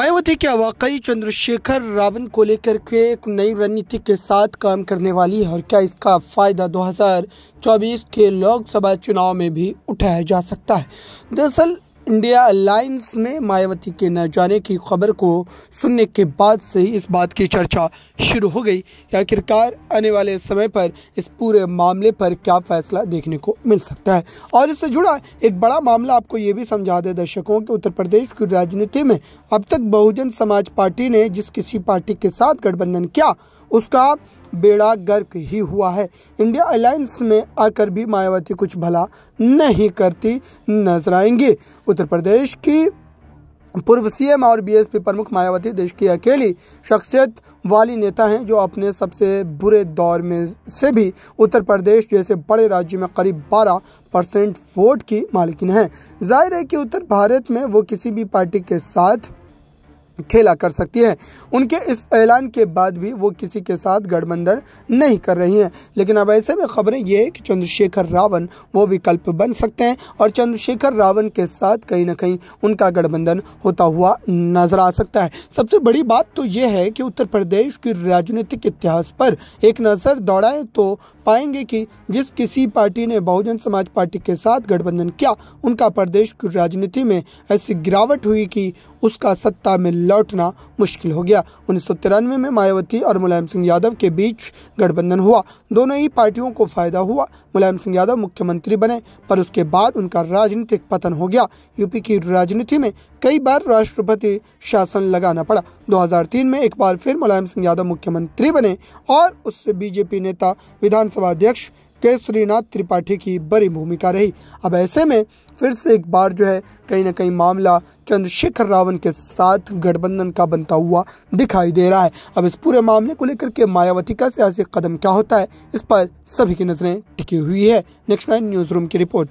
मायावती क्या वाकई चंद्रशेखर रावण को लेकर के एक नई रणनीति के साथ काम करने वाली है और क्या इसका फायदा 2024 के लोकसभा चुनाव में भी उठाया जा सकता है दरअसल इंडिया अलायंस में मायावती के न जाने की खबर को सुनने के बाद से ही इस बात की चर्चा शुरू हो गई कि आखिरकार आने वाले समय पर इस पूरे मामले पर क्या फैसला देखने को मिल सकता है और इससे जुड़ा एक बड़ा मामला आपको ये भी समझा दे दर्शकों कि उत्तर प्रदेश की राजनीति में अब तक बहुजन समाज पार्टी ने जिस किसी पार्टी के साथ गठबंधन किया उसका बेड़ा गर्क ही हुआ है इंडिया अलायंस में आकर भी मायावती कुछ भला नहीं करती नजर आएंगी उत्तर प्रदेश की पूर्व सीएम और बीएसपी प्रमुख मायावती देश की अकेली शख्सियत वाली नेता हैं जो अपने सबसे बुरे दौर में से भी उत्तर प्रदेश जैसे बड़े राज्य में करीब 12 परसेंट वोट की मालिकिन हैं जाहिर है कि उत्तर भारत में वो किसी भी पार्टी के साथ खेला कर सकती हैं उनके इस ऐलान के बाद भी वो किसी के साथ गठबंधन नहीं कर रही हैं लेकिन अब ऐसे में खबरें ये है कि चंद्रशेखर रावण वो विकल्प बन सकते हैं और चंद्रशेखर रावण के साथ कहीं ना कहीं उनका गठबंधन होता हुआ नजर आ सकता है सबसे बड़ी बात तो ये है कि उत्तर प्रदेश की राजनीतिक इतिहास पर एक नज़र दौड़ाएं तो पाएंगे कि जिस किसी पार्टी ने बहुजन समाज पार्टी के साथ गठबंधन किया उनका प्रदेश की राजनीति में ऐसी गिरावट हुई कि उसका सत्ता में लौटना मुश्किल हो गया उन्नीस में मायावती और मुलायम सिंह यादव के बीच गठबंधन हुआ दोनों ही पार्टियों को फायदा हुआ मुलायम सिंह यादव मुख्यमंत्री बने पर उसके बाद उनका राजनीतिक पतन हो गया यूपी की राजनीति में कई बार राष्ट्रपति शासन लगाना पड़ा 2003 में एक बार फिर मुलायम सिंह यादव मुख्यमंत्री बने और उससे बीजेपी नेता विधानसभा अध्यक्ष केसरीनाथ त्रिपाठी की बड़ी भूमिका रही अब ऐसे में फिर से एक बार जो है कहीं ना कहीं मामला चंद्रशेखर रावण के साथ गठबंधन का बनता हुआ दिखाई दे रहा है अब इस पूरे मामले को लेकर के मायावती का सियासी कदम क्या होता है इस पर सभी की नजरें टिकी हुई है नेक्स्ट नाइन न्यूज रूम की रिपोर्ट